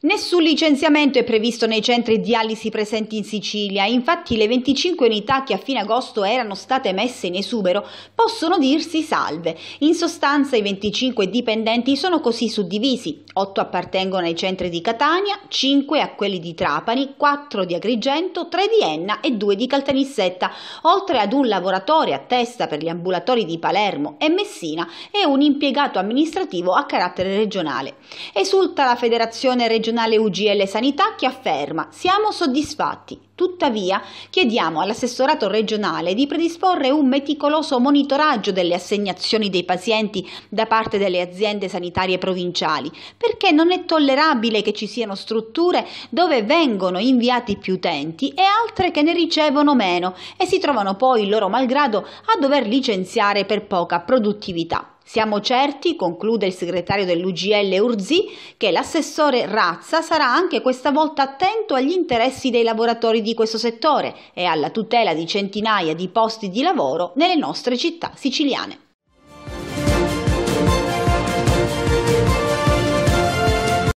Nessun licenziamento è previsto nei centri dialisi presenti in Sicilia, infatti le 25 unità che a fine agosto erano state messe in esubero possono dirsi salve. In sostanza i 25 dipendenti sono così suddivisi, 8 appartengono ai centri di Catania, 5 a quelli di Trapani, 4 di Agrigento, 3 di Enna e 2 di Caltanissetta, oltre ad un lavoratore a testa per gli ambulatori di Palermo e Messina e un impiegato amministrativo a carattere regionale. Esulta la Federazione Regionale regionale UGL Sanità che afferma siamo soddisfatti. Tuttavia chiediamo all'assessorato regionale di predisporre un meticoloso monitoraggio delle assegnazioni dei pazienti da parte delle aziende sanitarie provinciali, perché non è tollerabile che ci siano strutture dove vengono inviati più utenti e altre che ne ricevono meno e si trovano poi loro malgrado a dover licenziare per poca produttività. Siamo certi, conclude il segretario dell'UGL Urzi, che l'assessore Razza sarà anche questa volta attento agli interessi dei lavoratori di questo settore e alla tutela di centinaia di posti di lavoro nelle nostre città siciliane.